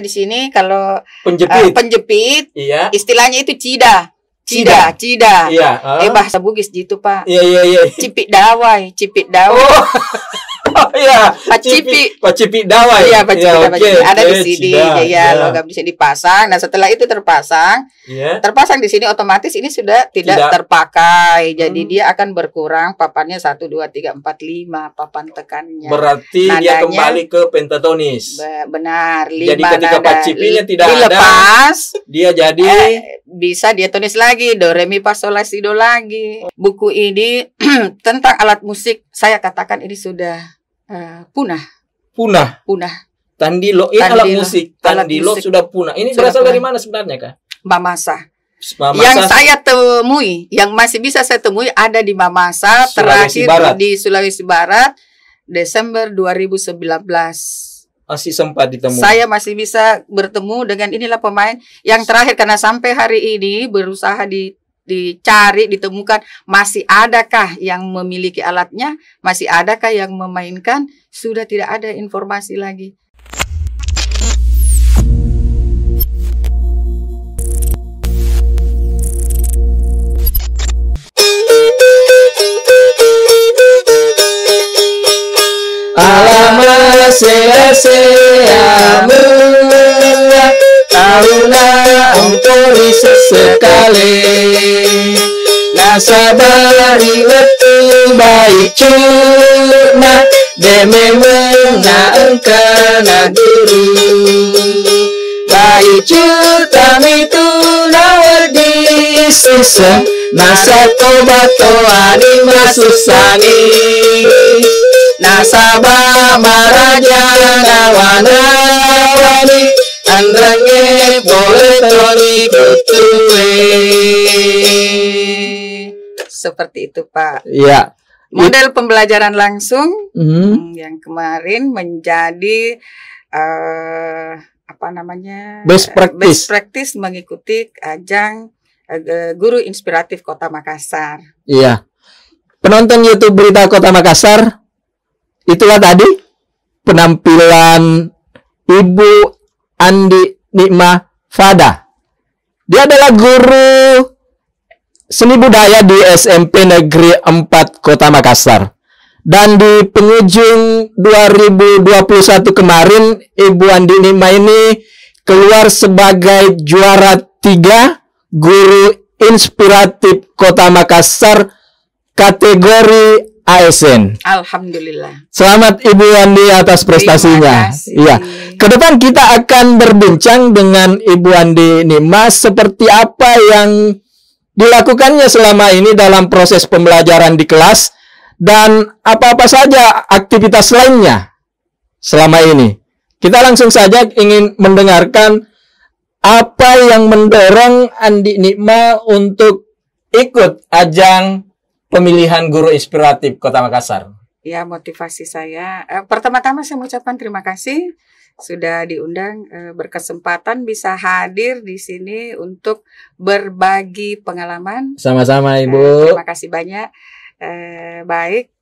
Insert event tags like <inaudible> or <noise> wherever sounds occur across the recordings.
di sini kalau penjepit, uh, penjepit iya. istilahnya itu cida. Cida, cida. Iya. Uh. Eh ah. bahasa Bugis gitu, Pak. Iya, iya, iya. Cipik dawai, cipik dawai. Oh. <laughs> Iya. Pacipi. Pacipi Dawai. Iya, Pacipi ya, Dawai. Ada di eh, sini, ya, ya logam di sini dipasang. Nah, setelah itu terpasang, Yeah. terpasang di sini otomatis ini sudah tidak, tidak. terpakai. Jadi hmm. dia akan berkurang papannya satu dua tiga empat lima papan tekannya. Berarti Nadanya, dia kembali ke pentatonis. Benar. Lima jadi ketika nada, pacipinya tidak dilepas, dia jadi eh, bisa diatonis lagi, do re mi fa do lagi. Buku ini <clears throat> tentang alat musik saya katakan ini sudah Eh, punah. Punah. Punah. Tandilo ini tandilo, alat musik. Tandilo alat musik. sudah punah. Ini sudah berasal punah. dari mana sebenarnya kak? Mamasa. Mamasa. Yang saya temui, yang masih bisa saya temui ada di Mamasa Sulawesi terakhir Barat. di Sulawesi Barat Desember 2019. Masih sempat ditemui. Saya masih bisa bertemu dengan inilah pemain yang terakhir karena sampai hari ini berusaha di dicari ditemukan masih adakah yang memiliki alatnya masih adakah yang memainkan sudah tidak ada informasi lagi Alama selesai Auna ampuri sesekali Nasabari letu baik cuma Deme menangkan guru Baik cutam itu nawar di Masa toba toa di masuk Nasabah maraja nawan seperti itu Pak. Iya. Model pembelajaran langsung hmm. hmm yang kemarin menjadi uh, apa namanya best practice, best practice mengikuti ajang eh, guru inspiratif Kota Makassar. Iya. Penonton YouTube Berita Kota Makassar, itulah tadi penampilan Ibu Andi Nikma Fada. Dia adalah guru seni budaya di SMP Negeri 4 Kota Makassar. Dan di penghujung 2021 kemarin, Ibu Andi Nima ini keluar sebagai juara tiga guru inspiratif Kota Makassar kategori ASN. Alhamdulillah. Selamat Ibu Andi atas prestasinya. Iya. Ke kita akan berbincang dengan Ibu Andi Nima seperti apa yang dilakukannya selama ini dalam proses pembelajaran di kelas dan apa-apa saja aktivitas lainnya selama ini. Kita langsung saja ingin mendengarkan apa yang mendorong Andi Nima untuk ikut ajang pemilihan guru inspiratif Kota Makassar? Ya, motivasi saya. Eh, Pertama-tama saya mengucapkan terima kasih sudah diundang eh, berkesempatan bisa hadir di sini untuk berbagi pengalaman. Sama-sama, eh, Ibu. Eh, terima kasih banyak. Eh, baik,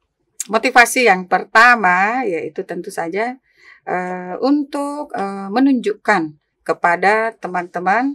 motivasi yang pertama yaitu tentu saja eh, untuk eh, menunjukkan kepada teman-teman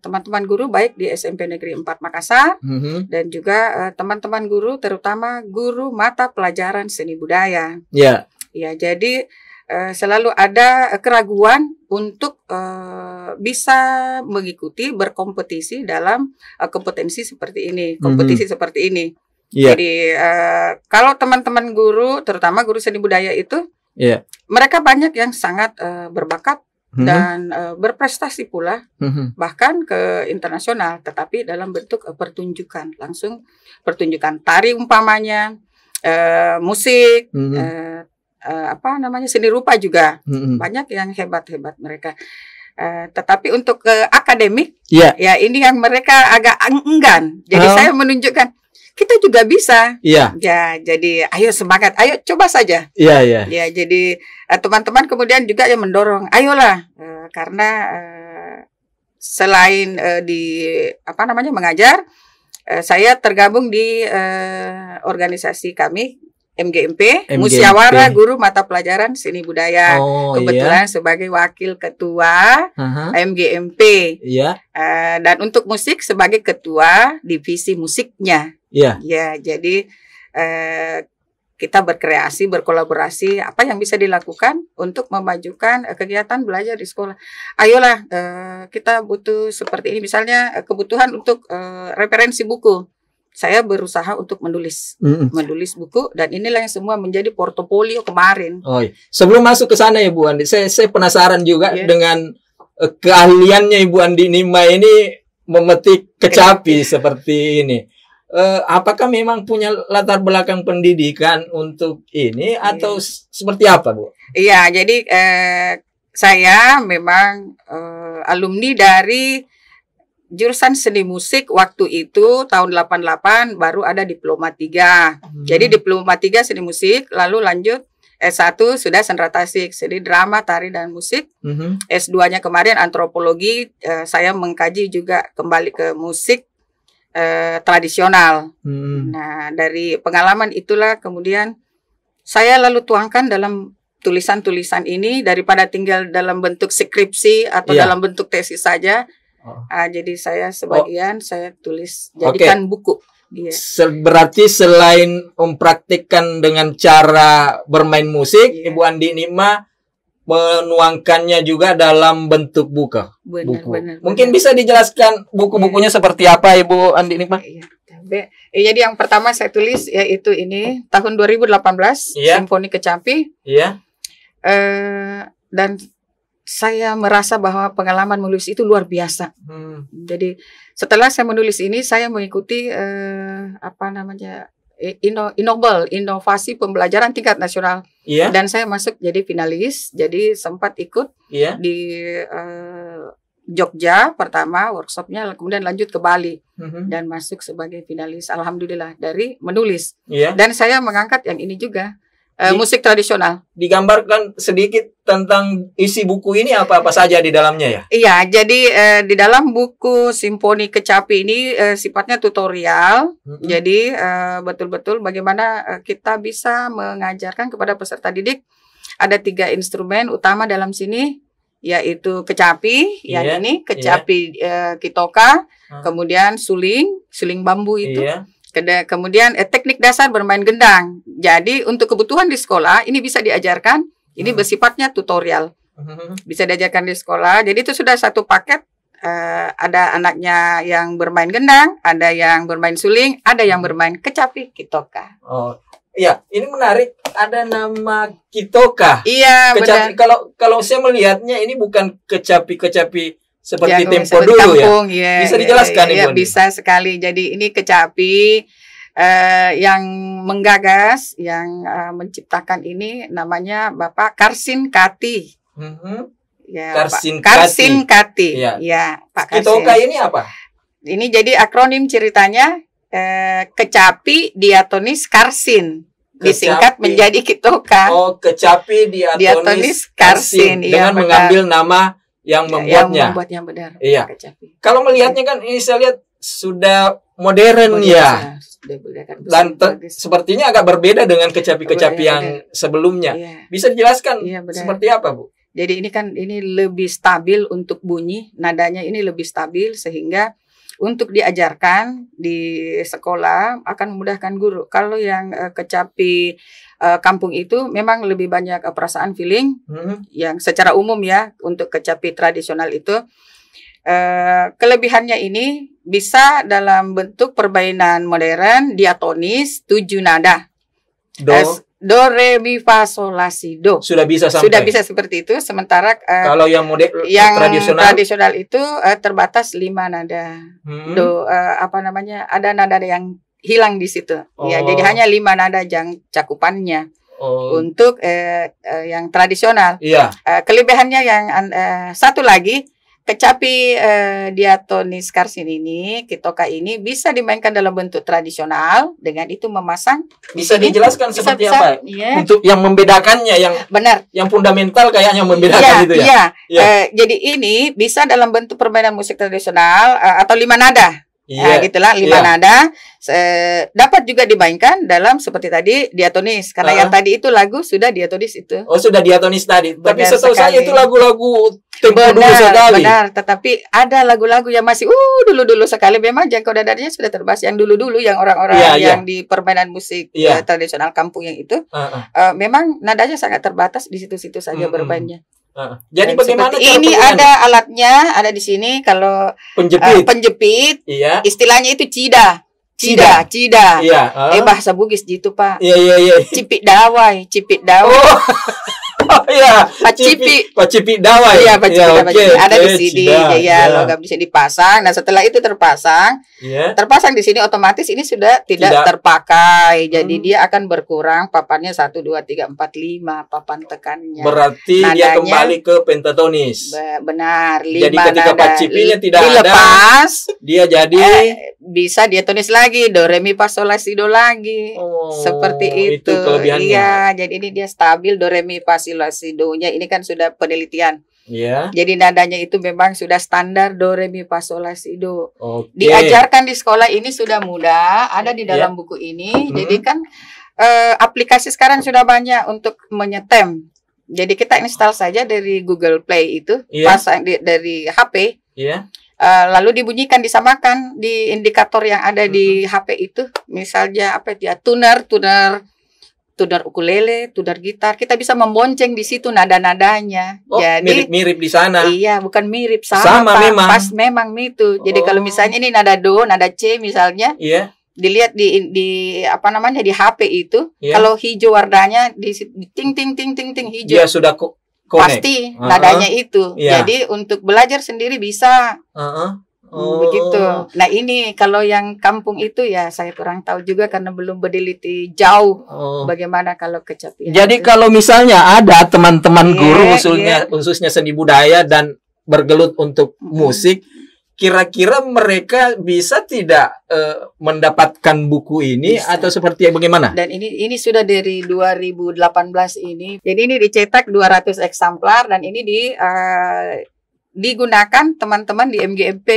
teman-teman guru baik di SMP Negeri 4 Makassar mm-hmm. dan juga teman eh, teman-teman guru terutama guru mata pelajaran seni budaya. Ya. Yeah. Ya, jadi uh, selalu ada keraguan untuk uh, bisa mengikuti berkompetisi dalam uh, kompetensi seperti ini, mm-hmm. kompetisi mm-hmm. seperti ini. Yeah. Jadi uh, kalau teman-teman guru terutama guru seni budaya itu yeah. mereka banyak yang sangat uh, berbakat Hmm. dan uh, berprestasi pula hmm, hmm. bahkan ke internasional tetapi dalam bentuk uh, pertunjukan langsung pertunjukan tari umpamanya uh, musik uh, uh, apa namanya seni rupa juga hmm. banyak yang hebat-hebat mereka Uh, tetapi untuk ke uh, akademik, yeah. ya ini yang mereka agak enggan. Jadi oh. saya menunjukkan kita juga bisa. Iya. Ya, jadi ayo semangat, ayo coba saja. Iya, iya. Ya, jadi eh, teman-teman kemudian juga yang mendorong, ayolah uh, karena uh, selain uh, di apa namanya mengajar, uh, saya tergabung di uh, organisasi kami MGMP, MGMP. Musyawarah Guru Mata Pelajaran Seni Budaya. Oh, iya. Kebetulan iya. sebagai wakil ketua uh-huh. MGMP. Iya. Uh, dan untuk musik sebagai ketua divisi musiknya. Iya. Yeah. Ya, jadi eh, kita berkreasi, berkolaborasi, apa yang bisa dilakukan untuk memajukan eh, kegiatan belajar di sekolah. Ayolah, eh, kita butuh seperti ini, misalnya eh, kebutuhan untuk eh, referensi buku. Saya berusaha untuk menulis, mm -hmm. menulis buku, dan inilah yang semua menjadi portofolio kemarin. Oh, iya. Sebelum masuk ke sana ya Bu Andi, saya, saya penasaran juga yeah. dengan eh, keahliannya Ibu Andi Nima ini memetik kecapi seperti ini uh, apakah memang punya latar belakang pendidikan untuk ini iya. atau hmm. seperti apa Bu? Iya, jadi eh, saya memang eh, alumni dari jurusan seni musik waktu itu tahun 88 baru ada diploma 3. Hmm. Jadi diploma 3 seni musik lalu lanjut S1 sudah seni tasik, jadi drama, tari dan musik. -hmm. S2-nya kemarin antropologi, eh, saya mengkaji juga kembali ke musik eh, tradisional. Hmm. Nah, dari pengalaman itulah kemudian saya lalu tuangkan dalam tulisan-tulisan ini daripada tinggal dalam bentuk skripsi atau yeah. dalam bentuk tesis saja. Oh. Ah, jadi saya sebagian oh. saya tulis jadikan okay. buku. Yeah. Iya. Berarti selain mempraktikkan dengan cara bermain musik, yeah. Ibu Andi Nima menuangkannya juga dalam bentuk buka, benar, buku. Benar, benar. Mungkin bisa dijelaskan buku-bukunya ya. seperti apa Ibu Andi Nikmah? Ya, ya. Eh, jadi yang pertama saya tulis yaitu ini tahun 2018 ya. Simfoni Kecampi. Iya. Eh, dan saya merasa bahwa pengalaman menulis itu luar biasa. Hmm. Jadi setelah saya menulis ini saya mengikuti eh, apa namanya ino, Innobel, Inovasi Pembelajaran Tingkat Nasional. Yeah. Dan saya masuk jadi finalis, jadi sempat ikut yeah. di uh, Jogja pertama workshopnya, kemudian lanjut ke Bali mm-hmm. dan masuk sebagai finalis. Alhamdulillah dari menulis. Yeah. Dan saya mengangkat yang ini juga Uh, musik tradisional. Digambarkan sedikit tentang isi buku ini apa-apa saja di dalamnya ya? Iya, jadi uh, di dalam buku Simfoni Kecapi ini uh, sifatnya tutorial. Mm-hmm. Jadi betul-betul bagaimana kita bisa mengajarkan kepada peserta didik ada tiga instrumen utama dalam sini yaitu kecapi yeah, yang ini iya. kecapi yeah. kitoka, kemudian suling, suling bambu itu. Yeah Kemudian eh, teknik dasar bermain gendang. Jadi untuk kebutuhan di sekolah ini bisa diajarkan. Ini hmm. bersifatnya tutorial. Hmm. Bisa diajarkan di sekolah. Jadi itu sudah satu paket. Eh, ada anaknya yang bermain gendang, ada yang bermain suling, ada yang hmm. bermain kecapi kitoka. Oh, Iya, ini menarik. Ada nama Kitoka. Iya, kecapi. benar. Kalau kalau saya melihatnya ini bukan kecapi-kecapi seperti jagung, iya, tempo seperti dulu ya? kampung, ya. Yeah, Bisa iya, dijelaskan ya, Yeah, Ibu? Bisa sekali. Jadi ini kecapi uh, yang menggagas, yang uh, menciptakan ini namanya Bapak Karsin Kati. Mm -hmm. Ya, Karsin Pak, Kati. Karsin Kati. Ya. ya Pak Karsin. Kitoka ini apa? Ini jadi akronim ceritanya eh, kecapi diatonis karsin. Kecapi. disingkat menjadi kitoka. Oh, kecapi diatonis, diatonis karsin, karsin. Iya, dengan ya, mengambil nama Iya, yang membuatnya. Yang membuatnya benar. Iya. Kalau melihatnya kan ini saya lihat sudah modern, ya. lantai. Sudah sepertinya agak berbeda dengan kecapi-kecapi yang sebelumnya. Iya. Bisa dijelaskan iya, seperti apa, Bu? Jadi ini kan ini lebih stabil untuk bunyi, nadanya ini lebih stabil sehingga untuk diajarkan di sekolah akan memudahkan guru. Kalau yang uh, kecapi uh, kampung itu memang lebih banyak uh, perasaan feeling hmm. yang secara umum ya untuk kecapi tradisional itu uh, kelebihannya ini bisa dalam bentuk permainan modern diatonis tujuh nada. Do, do re mi fa sol la si do. Sudah bisa sampai. Sudah bisa seperti itu. Sementara uh, kalau yang mode yang tradisional, tradisional itu uh, terbatas lima nada. Hmm. Do uh, apa namanya? Ada nada yang hilang di situ. Ya, oh. Ya, jadi hanya lima nada yang cakupannya. Oh. Untuk uh, uh, yang tradisional. Iya. Uh, kelebihannya yang uh, satu lagi Kecapi eh, diatonis karsin ini, kitoka ini bisa dimainkan dalam bentuk tradisional dengan itu memasang bisa ini, dijelaskan bisa, seperti bisa, apa yeah. Ya? Iya. untuk yang membedakannya yang benar yang fundamental kayaknya membedakan yeah, itu ya. Yeah. Yeah. Eh, jadi ini bisa dalam bentuk permainan musik tradisional eh, atau lima nada. Yeah. Iya. gitulah lima yeah. nada eh, dapat juga dimainkan dalam seperti tadi diatonis karena uh yang tadi itu lagu sudah diatonis itu. Oh, sudah diatonis tadi. Benar Tapi setahu saya itu lagu-lagu tempo benar, sekali. Benar, tetapi ada lagu-lagu yang masih uh dulu-dulu sekali memang jangkau dadanya sudah terbahas yang dulu-dulu yang orang-orang yeah, iya. yang di permainan musik yeah. Iya. uh, tradisional kampung yang itu uh -uh. Uh, memang nadanya sangat terbatas di situ-situ saja mm -hmm. bermainnya. Uh, jadi Dan bagaimana ini ada alatnya ada di sini kalau eh, penjepit uh, penjepit iya. istilahnya itu cida cida cida iya, uh. eh bahasa Bugis gitu pak iya iya iya cipit dawai cipit dawai oh. <laughs> iya, <laughs> Pacipi. Pacipi Dawai. Iya, Pacipi ya, Dawai. Okay. Ada di eh, sini, Iya, ya logam di sini dipasang. Nah, setelah itu terpasang, yeah. terpasang di sini otomatis ini sudah tidak, tidak. terpakai. Jadi hmm. dia akan berkurang papannya satu dua tiga empat lima papan tekannya. Berarti Nadanya, dia kembali ke pentatonis. Benar. Lima jadi ketika nada, pacipinya tidak dilepas, ada, dia jadi eh, bisa dia tonis lagi do re mi fa sol si do lagi. Oh, Seperti itu. Itu kelebihannya. Iya, jadi ini dia stabil do re mi fa si modulasi do-nya ini kan sudah penelitian. Iya. Yeah. Jadi nadanya itu memang sudah standar do re mi fa sol la si do. Okay. Diajarkan di sekolah ini sudah mudah, ada di iya. dalam yeah. buku ini. -hmm. Jadi kan e, aplikasi sekarang sudah banyak untuk menyetem. Jadi kita install saja dari Google Play itu, yeah. pasang di, dari HP. Iya. Yeah. Uh, lalu dibunyikan disamakan di indikator yang ada mm -hmm. di HP itu, misalnya apa ya tuner tuner tudar ukulele, tudar gitar, kita bisa membonceng di situ nada-nadanya. Oh, Jadi mirip-mirip di sana. Iya, bukan mirip sama. Sama memang. Pas memang itu. Jadi kalau oh. misalnya ini nada do, nada C misalnya. Iya. Yeah. Dilihat di di apa namanya di HP itu, yeah. kalau hijau warnanya di ting ting ting ting ting hijau. yeah, sudah kok. Pasti uh -huh. nadanya itu. Yeah. Jadi untuk belajar sendiri bisa. Uh -huh Oh. Begitu. Nah ini kalau yang kampung itu ya saya kurang tahu juga karena belum berdeliti jauh. Oh. Bagaimana kalau kecapi. Jadi itu. kalau misalnya ada teman-teman yeah, guru iya. khususnya yeah. khususnya seni budaya dan bergelut untuk mm musik, kira-kira mereka bisa tidak uh, mendapatkan buku ini bisa. atau seperti bagaimana? Dan ini ini sudah dari 2018 ini. Jadi ini dicetak 200 eksemplar dan ini di uh, digunakan teman-teman di MGMP.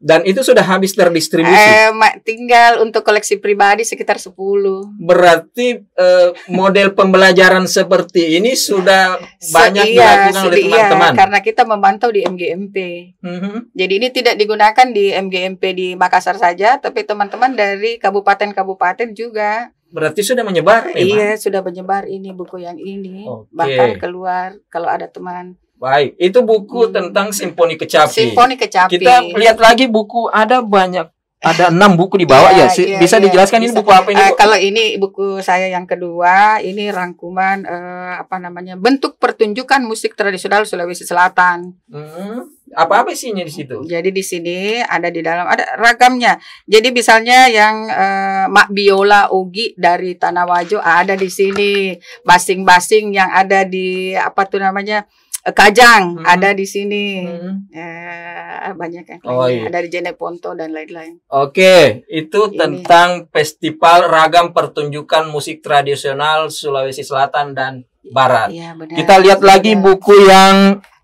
Dan itu sudah habis terdistribusi. Eh, tinggal untuk koleksi pribadi sekitar 10. Berarti eh, model pembelajaran seperti ini sudah banyak sedia, dilakukan oleh teman-teman. karena kita memantau di MGMP. Mm -hmm. Jadi ini tidak digunakan di MGMP di Makassar saja, tapi teman-teman dari kabupaten-kabupaten juga. Berarti sudah menyebar. Iya, memang. Iya, sudah menyebar ini buku yang ini, okay. bahkan keluar kalau ada teman Baik, itu buku hmm. tentang Simfoni Kecapi. Simfoni Kecapi. Kita lihat lagi buku ada banyak ada <laughs> enam buku di bawah yeah, ya. yeah, bisa yeah. dijelaskan bisa. ini buku apa ini? Uh, kalau ini buku saya yang kedua, ini rangkuman uh, apa namanya? Bentuk pertunjukan musik tradisional Sulawesi Selatan. Hmm. Apa apa isinya di situ? Jadi di sini ada di dalam ada ragamnya. Jadi misalnya yang uh, Mak Biola Ugi dari Tanah Wajo ah, ada di sini. Basing-basing yang ada di apa tuh namanya? Eh, Kajang hmm. ada di sini. Hmm. Eh, banyak yang oh, iya. ada di Jeneponto dan lain-lain. Oke, itu Ini. tentang festival ragam pertunjukan musik tradisional Sulawesi Selatan dan Barat. Iya, benar. Kita lihat benar. Iya. lagi buku yang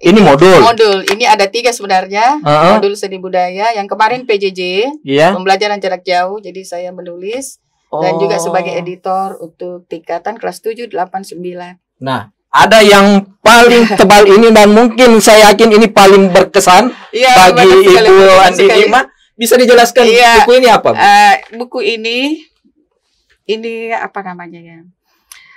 ini modul. Modul. Ini ada tiga sebenarnya. Uh-huh. Modul seni budaya. Yang kemarin PJJ. Yeah. Pembelajaran jarak jauh. Jadi saya menulis. Oh. Dan juga sebagai oh. editor untuk tingkatan kelas tujuh, delapan, sembilan. Nah, ada yang paling <laughs> tebal ini dan mungkin saya yakin ini paling berkesan ya, bagi Ibu Andi Ima. Bisa dijelaskan ya, buku ini apa? Bu? Uh, buku ini ini apa namanya ya?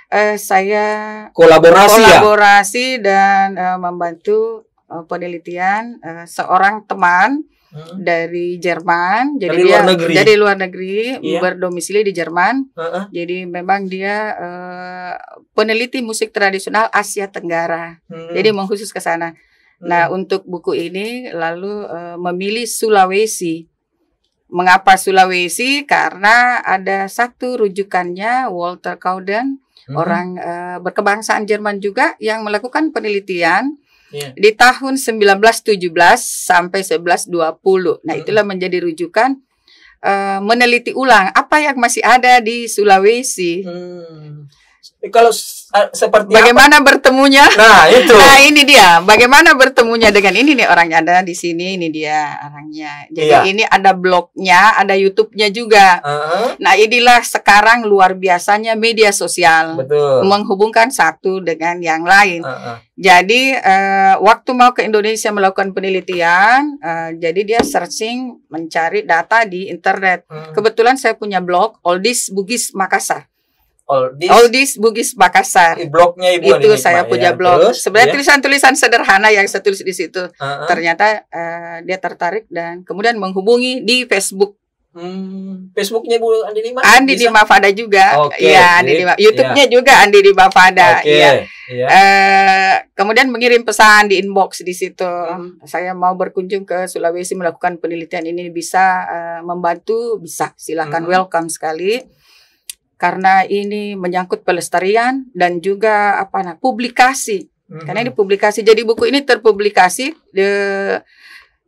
Uh, saya kolaborasi ya? kolaborasi ya? dan uh, membantu uh, penelitian uh, seorang teman Hmm. dari Jerman jadi dia negeri. dari luar negeri yeah. berdomisili di Jerman uh-uh. jadi memang dia uh, peneliti musik tradisional Asia Tenggara hmm. jadi mengkhusus ke sana hmm. nah untuk buku ini lalu uh, memilih Sulawesi mengapa Sulawesi karena ada satu rujukannya Walter Cowden hmm. orang uh, berkebangsaan Jerman juga yang melakukan penelitian Iya. Di tahun 1917 sampai 1120. Nah, hmm. itulah menjadi rujukan uh, meneliti ulang apa yang masih ada di Sulawesi. Hmm kalau seperti bagaimana apa? bertemunya nah itu nah ini dia bagaimana bertemunya dengan ini nih orangnya ada di sini ini dia orangnya jadi iya. ini ada blognya ada YouTube-nya juga uh -huh. nah inilah sekarang luar biasanya media sosial Betul. menghubungkan satu dengan yang lain uh -huh. jadi uh, waktu mau ke Indonesia melakukan penelitian uh, jadi dia searching mencari data di internet uh hmm. -huh. kebetulan saya punya blog Oldis Bugis Makassar Oldies, Oldies Bugis Makassar. Eh, blognya ibu itu saya punya ya, blog. Terus, Sebenarnya tulisan ya? tulisan-tulisan sederhana yang saya tulis di situ. Uh-huh. Ternyata uh, dia tertarik dan kemudian menghubungi di Facebook. Hmm, Facebooknya Bu Andi Dima. Andi Dima Fada juga. Okay, iya, ya, Andi Dima. YouTube-nya ya. juga Andi Dima Fada. Okay, ya. Uh, iya. eh, kemudian mengirim pesan di inbox di situ. Hmm. Saya mau berkunjung ke Sulawesi melakukan penelitian ini bisa uh, membantu, bisa. Silakan hmm. welcome sekali karena ini menyangkut pelestarian dan juga apa nah publikasi mm-hmm. karena ini publikasi jadi buku ini terpublikasi de,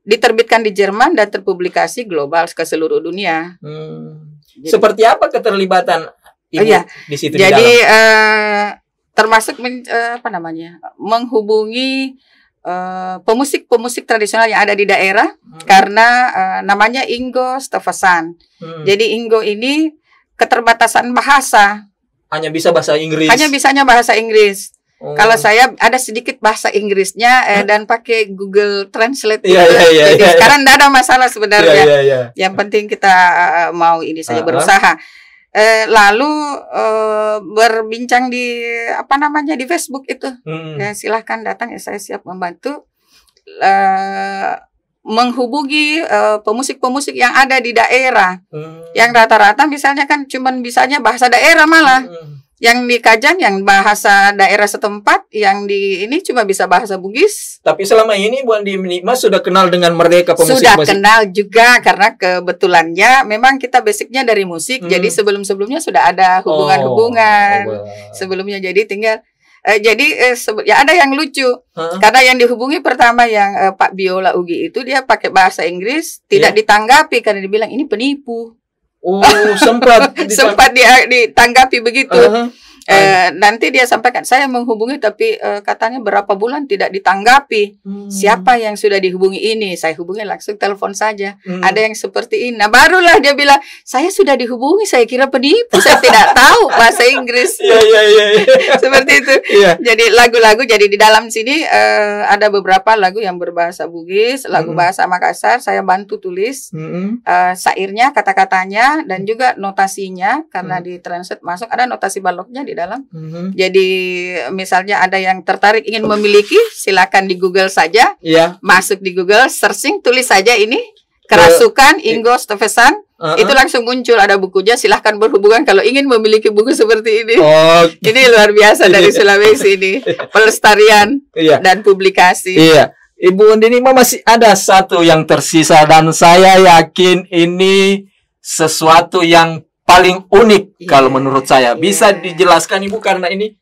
diterbitkan di Jerman dan terpublikasi global ke seluruh dunia. Hmm. Jadi, Seperti apa keterlibatan ibu oh, iya. di situ? Jadi di dalam? Eh, termasuk men, eh, apa namanya menghubungi eh, pemusik-pemusik tradisional yang ada di daerah hmm. karena uh, namanya Ingo Stefasan. Hmm. Jadi Ingo ini keterbatasan bahasa. Hanya bisa bahasa Inggris. Hanya bisanya bahasa Inggris. Oh. Kalau saya ada sedikit bahasa Inggrisnya eh, dan pakai Google Translate. Yeah, yeah, yeah, Jadi yeah, iya. sekarang tidak yeah. ada masalah sebenarnya. Yeah, yeah, yeah. Yang penting kita uh, mau ini saja uh -huh. berusaha. Eh, lalu eh, berbincang di apa namanya di Facebook itu. Hmm. Ya, silahkan datang ya saya siap membantu. Eh, menghubungi eh, pemusik-pemusik uh, yang ada di daerah. Hmm. Yang rata-rata misalnya kan cuma bisanya bahasa daerah malah. Hmm. Yang di Kajang yang bahasa daerah setempat, yang di ini cuma bisa bahasa Bugis. Tapi selama ini Bu Andi Minima sudah kenal dengan mereka pemusik Sudah kenal juga karena kebetulannya memang kita basicnya dari musik. Hmm. Jadi sebelum-sebelumnya sudah ada hubungan-hubungan. Oh. oh, oh, oh Sebelumnya jadi tinggal Eh, jadi eh, ya ada yang lucu huh? karena yang dihubungi pertama yang eh, Pak Biola Ugi itu dia pakai bahasa Inggris tidak yeah. ditanggapi karena dibilang ini penipu. Oh sempat <laughs> sempat dia ditanggapi begitu. Uh -huh. Eh, nanti dia sampaikan saya menghubungi tapi eh, katanya berapa bulan tidak ditanggapi. Hmm. Siapa yang sudah dihubungi ini? Saya hubungi langsung telepon saja. Hmm. Ada yang seperti ini. Nah, barulah dia bilang, "Saya sudah dihubungi, saya kira penipu, saya tidak tahu bahasa Inggris." Ya ya ya. Seperti itu. ya. Jadi lagu-lagu jadi di dalam sini eh, ada beberapa lagu yang berbahasa Bugis, lagu hmm. bahasa Makassar, saya bantu tulis hmm. eh, sairnya kata-katanya dan hmm. juga notasinya karena hmm. di translate masuk ada notasi baloknya di dalam. Mm-hmm. Jadi misalnya ada yang tertarik ingin memiliki, silakan di Google saja. Yeah. Masuk di Google, searching, tulis saja ini kerasukan Ingo Stevenson. Uh-uh. Itu langsung muncul ada bukunya. Silahkan berhubungan kalau ingin memiliki buku seperti ini. Oh. ini luar biasa dari iya. Sulawesi ini <laughs> iya. pelestarian yeah. dan publikasi. Iya. Ibu Undini masih ada satu yang tersisa dan saya yakin ini sesuatu yang paling unik yeah. kalau menurut saya. Iya. Bisa dijelaskan Ibu karena ini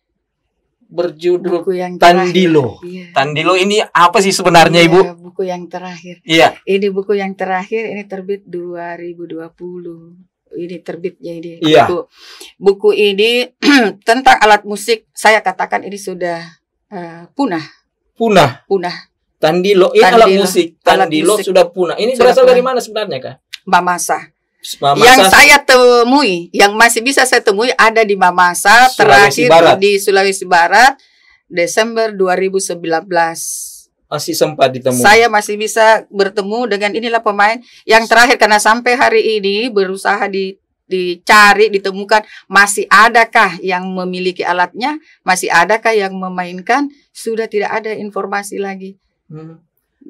berjudul buku yang Tandilo. Iya. Tandilo ini apa sih sebenarnya iya, Ibu? Buku yang terakhir. Iya. Ini buku yang terakhir ini terbit 2020. Ini terbit ya ini iya. buku. Buku ini <clears throat> tentang alat musik. Saya katakan ini sudah uh, punah. Punah. Punah. Tandilo ini Tandilo. alat musik. Tandilo alat musik. sudah punah. Ini sudah berasal punah. dari mana sebenarnya Kak? Mamasa. Mamasa, yang saya temui, yang masih bisa saya temui ada di Mamasa Sulawesi terakhir Barat. di Sulawesi Barat Desember 2019. Masih sempat ditemui. Saya masih bisa bertemu dengan inilah pemain yang terakhir karena sampai hari ini berusaha di dicari ditemukan masih adakah yang memiliki alatnya masih adakah yang memainkan sudah tidak ada informasi lagi hmm.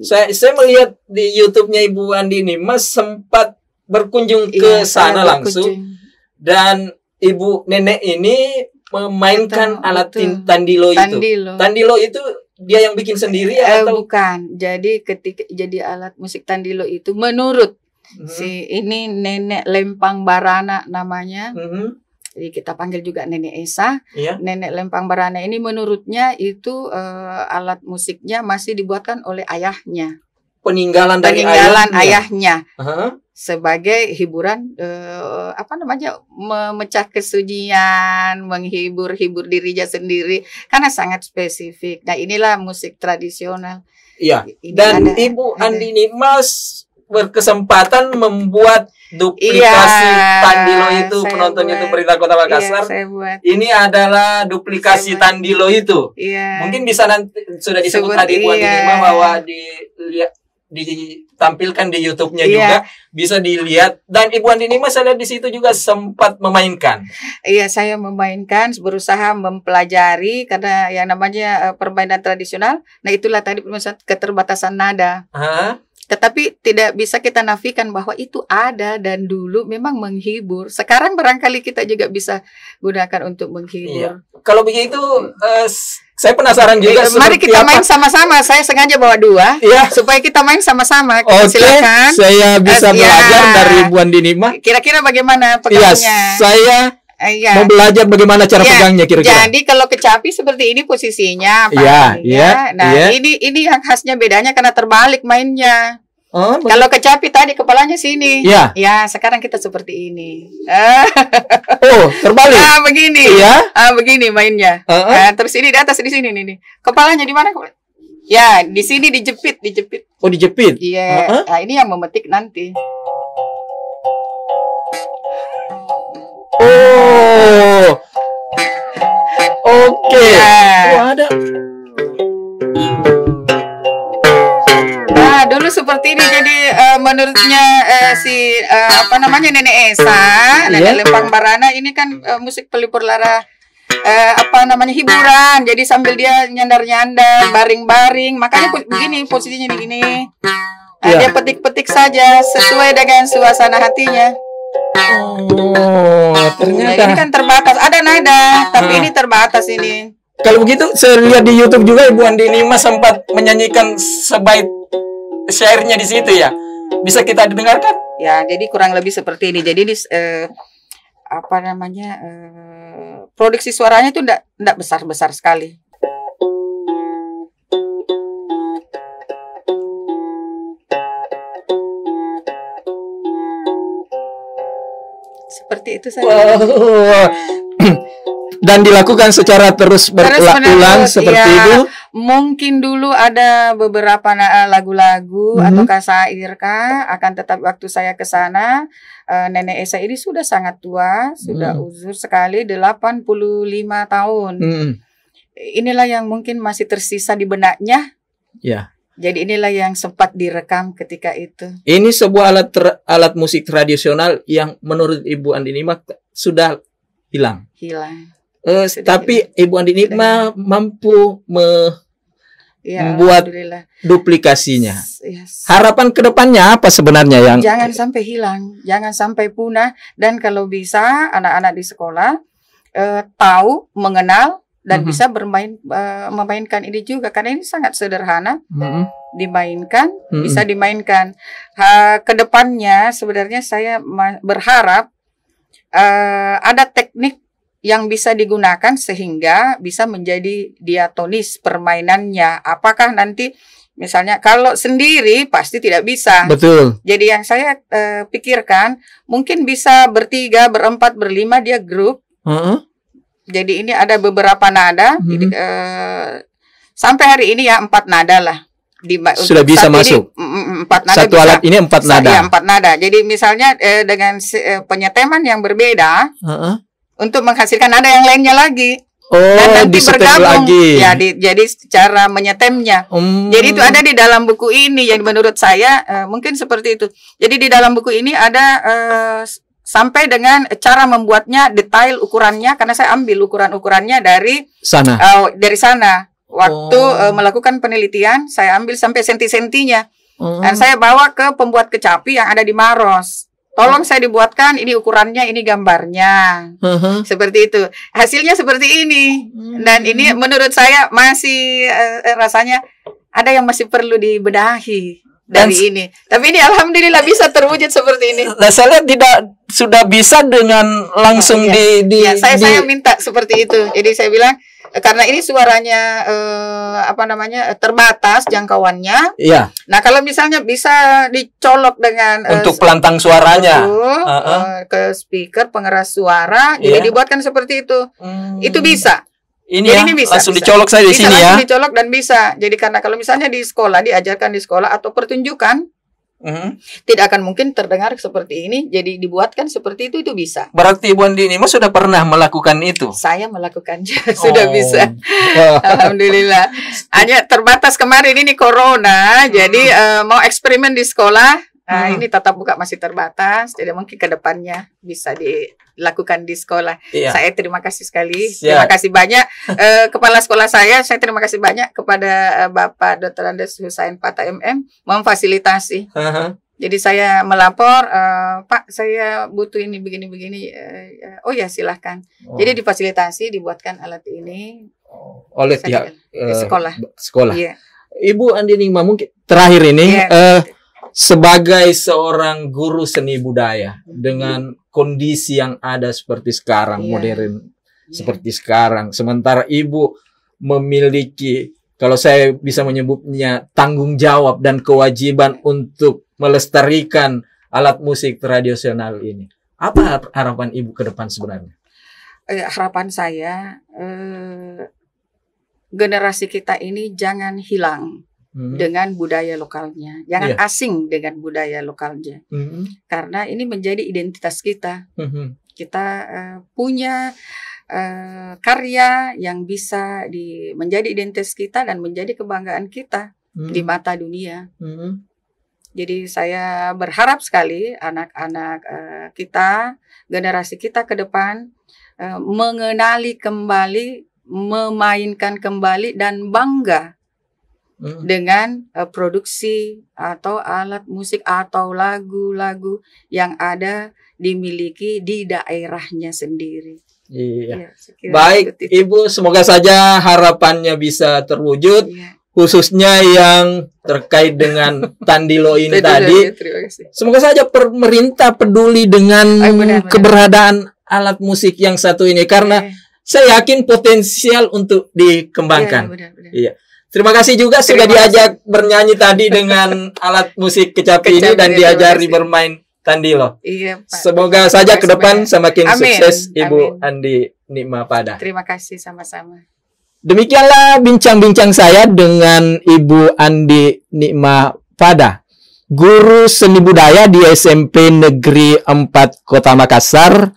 saya saya melihat di YouTube-nya Ibu Andi ini Mas sempat berkunjung ke iya, sana langsung dan ibu nenek ini memainkan alat itu. tandilo itu. Tandilo. tandilo itu dia yang bikin sendiri eh, atau bukan. Jadi ketika jadi alat musik tandilo itu menurut hmm. si ini nenek Lempang Barana namanya. Hmm. Jadi kita panggil juga Nenek Esa. Iya. Nenek Lempang Barana ini menurutnya itu uh, alat musiknya masih dibuatkan oleh ayahnya peninggalan dari peninggalan ayahnya, ayahnya uh-huh. sebagai hiburan uh, apa namanya memecah kesunyian, menghibur-hibur dirinya sendiri karena sangat spesifik. Nah, inilah musik tradisional. Iya. Ini Dan ada, Ibu Andini ada. Mas berkesempatan membuat duplikasi iya, Tandilo itu penonton buat, itu berita Kota iya, Makassar. Iya, Ini adalah duplikasi Tandilo itu. Iya. Mungkin bisa nanti sudah disebut tadi iya. bahwa di ditampilkan di YouTube-nya yeah. juga bisa dilihat dan Ibu Andini mas lihat di situ juga sempat memainkan. Iya, saya memainkan berusaha mempelajari karena yang namanya eh, permainan tradisional. Nah, itulah tadi keterbatasan nada. Huh? Tetapi tidak bisa kita nafikan bahwa itu ada dan dulu memang menghibur. Sekarang barangkali kita juga bisa gunakan untuk menghibur. Iya. Kalau begitu uh, saya penasaran juga. Eh, mari kita apa. main sama-sama. Saya sengaja bawa dua iya. supaya kita main sama-sama. Oke. Okay. Silakan. Saya bisa uh, belajar iya. dari Buan Dinima. Kira-kira bagaimana pegangannya? Iya, saya Uh, Mau belajar bagaimana cara ya. pegangnya kira-kira. Jadi kalau kecapi seperti ini posisinya, iya, Pak. Ya, ya. Nah, ya. ini ini yang khasnya bedanya karena terbalik mainnya. Oh, kalau kecapi tadi kepalanya sini. Ya. Ya, sekarang kita seperti ini. <laughs> oh, terbalik. Ah, begini. Iya. Ah, begini mainnya. Uh-uh. Nah, terus ini di atas di sini nih nih. Kepalanya di mana? Ya, di sini dijepit, dijepit. Oh, dijepit. Iya. Yeah. Uh-uh. Nah, ini yang memetik nanti. Oh. Oke. Okay. Iya. Yeah. ada. Nah, dulu seperti ini jadi uh, menurutnya uh, si uh, apa namanya Nenek Esa, Nenek yeah. Lempang Barana ini kan uh, musik pelipur lara eh, apa namanya hiburan jadi sambil dia nyandar nyandar baring baring makanya begini posisinya begini nah, iya. dia petik petik saja sesuai dengan suasana hatinya Oh, ternyata. ini kan terbatas. Ada nada, tapi ah. ini terbatas ini. Kalau begitu, saya lihat di YouTube juga Ibu Andi Nima sempat menyanyikan sebaik syairnya di situ ya. Bisa kita dengarkan? Ya, jadi kurang lebih seperti ini. Jadi di eh, apa namanya? Eh, produksi suaranya itu tidak besar-besar sekali. seperti itu saja. Wow. <clears throat> Dan dilakukan secara terus berulang iya. seperti ya, itu. Mungkin dulu ada beberapa eh, lagu-lagu hmm atau kasair kah, akan tetap waktu saya ke sana eh, nenek Esa ini sudah sangat tua, sudah mm. uzur sekali 85 tahun. Mm. Inilah yang mungkin masih tersisa di benaknya. Ya. Jadi inilah yang sempat direkam ketika itu. Ini sebuah alat ter, alat musik tradisional yang menurut Ibu Andi Ma sudah hilang. Hilang. Uh, sudah tapi hilang. Ibu Andi Ma mampu me ya, membuat duplikasinya. Yes. Harapan kedepannya apa sebenarnya yang jangan sampai hilang, jangan sampai punah dan kalau bisa anak-anak di sekolah eh, tahu mengenal dan mm -hmm. bisa bermain uh, memainkan ini juga karena ini sangat sederhana mm -hmm. dimainkan mm -hmm. bisa dimainkan uh, eh, kedepannya sebenarnya saya berharap uh, ada teknik yang bisa digunakan sehingga bisa menjadi diatonis permainannya apakah nanti Misalnya kalau sendiri pasti tidak bisa. Betul. Jadi yang saya uh, pikirkan mungkin bisa bertiga, berempat, berlima dia grup. Uh -uh jadi ini ada beberapa nada. Hmm. Jadi, uh, sampai hari ini ya empat nada lah. Di, Sudah bisa ini, masuk. Mm, mm, mm, empat nada. Satu bisa. alat ini empat nada. Ya empat nada. Jadi misalnya uh, dengan uh, penyeteman yang berbeda uh -uh. untuk menghasilkan nada yang lainnya lagi. Oh, dan nanti bergabung lagi. ya di, jadi cara menyetemnya. Hmm. Jadi itu ada di dalam buku ini yang menurut saya uh, mungkin seperti itu. Jadi di dalam buku ini ada uh, sampai dengan cara membuatnya, detail ukurannya karena saya ambil ukuran-ukurannya dari sana. Uh, dari sana. Waktu oh. uh, melakukan penelitian, saya ambil sampai senti-sentinya. oh. Dan saya bawa ke pembuat kecapi yang ada di Maros. Tolong oh. saya dibuatkan ini ukurannya, ini gambarnya. Uh-huh. Seperti itu. Hasilnya seperti ini. Hmm. Dan ini menurut saya masih uh, rasanya ada yang masih perlu dibedahi dari Dan, ini. Tapi ini alhamdulillah bisa terwujud seperti ini. Nah, saya lihat tidak sudah bisa dengan langsung oh, iya. di, di ya, saya di... saya minta seperti itu. Jadi saya bilang eh, karena ini suaranya eh, apa namanya eh, terbatas jangkauannya. Iya. Nah kalau misalnya bisa dicolok dengan eh, untuk eh, pelantang suaranya itu, uh -uh. ke speaker pengeras suara, jadi iya. dibuatkan seperti itu. Hmm. Itu bisa. Ini jadi ya, ini bisa, langsung bisa. dicolok saya di bisa sini ya. dicolok dan bisa. Jadi karena kalau misalnya di sekolah diajarkan di sekolah atau pertunjukan Mm-hmm. Tidak akan mungkin terdengar seperti ini, jadi dibuatkan seperti itu itu bisa. Berarti Ibu Andi mas sudah pernah melakukan itu? Saya melakukannya <laughs> oh. sudah bisa, <laughs> alhamdulillah. Hanya terbatas kemarin ini corona, mm-hmm. jadi uh, eh, mau eksperimen di sekolah Nah, hmm. ini tatap muka masih terbatas, jadi mungkin ke depannya bisa dilakukan di sekolah. Iya. Saya terima kasih sekali. Siap. Terima kasih banyak <laughs> e, kepala sekolah saya, saya terima kasih banyak kepada eh, Bapak Dr. Andes Husain Pata MM memfasilitasi. Uh -huh. Jadi saya melapor, e, Pak, saya butuh ini begini-begini. E, oh ya, silahkan. Oh. Jadi difasilitasi, dibuatkan alat ini oh, oleh pihak sekolah. Sekolah. Iya. Ibu Andini, mungkin terakhir ini. Yeah. Iya. Uh, sebagai seorang guru seni budaya iya. dengan kondisi yang ada seperti sekarang yeah. modern yeah. seperti sekarang sementara ibu memiliki kalau saya bisa menyebutnya tanggung jawab dan kewajiban untuk melestarikan alat musik tradisional ini apa harapan ibu ke depan sebenarnya eh, harapan saya eh, generasi kita ini jangan hilang hmm. dengan budaya lokalnya. Jangan yeah. asing dengan budaya lokalnya. Hmm. Karena ini menjadi identitas kita. Hmm. Kita uh, punya uh, karya yang bisa di menjadi identitas kita dan menjadi kebanggaan kita hmm. di mata dunia. Hmm. Jadi saya berharap sekali anak-anak uh, kita, generasi kita ke depan uh, mengenali kembali, memainkan kembali dan bangga Hmm. dengan uh, produksi atau alat musik atau lagu-lagu yang ada dimiliki di daerahnya sendiri. Iya. Ya, Baik, Ibu, semoga saja harapannya bisa terwujud. Iya khususnya yang terkait dengan <laughs> Tandilo ini tadi. Ya, semoga saja pemerintah peduli dengan Ay, benar, benar. keberadaan alat musik yang satu ini karena Ay. Iya. saya yakin potensial untuk dikembangkan. Iya, benar, benar. Iya. Terima kasih juga Terima sudah kasih. diajak bernyanyi tadi dengan <laughs> alat musik kecapi, ini dan diajari bermain loh. Iya, Pak. Semoga saja ke depan semakin Amin. sukses Ibu Amin. Andi Nikma Pada. Terima kasih sama-sama. Demikianlah bincang-bincang saya dengan Ibu Andi Nikma Pada, guru seni budaya di SMP Negeri 4 Kota Makassar,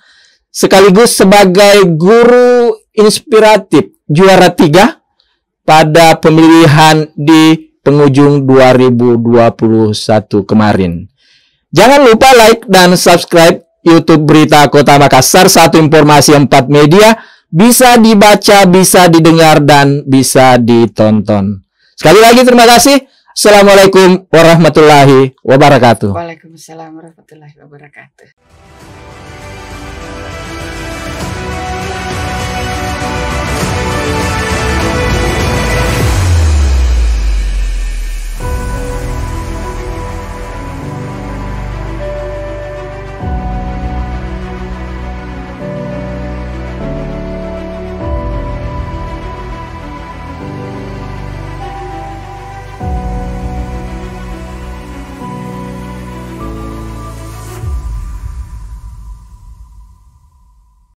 sekaligus sebagai guru inspiratif juara tiga pada pemilihan di penghujung 2021 kemarin. Jangan lupa like dan subscribe YouTube Berita Kota Makassar, satu informasi empat media, bisa dibaca, bisa didengar, dan bisa ditonton. Sekali lagi terima kasih. Assalamualaikum warahmatullahi wabarakatuh. Waalaikumsalam warahmatullahi wabarakatuh.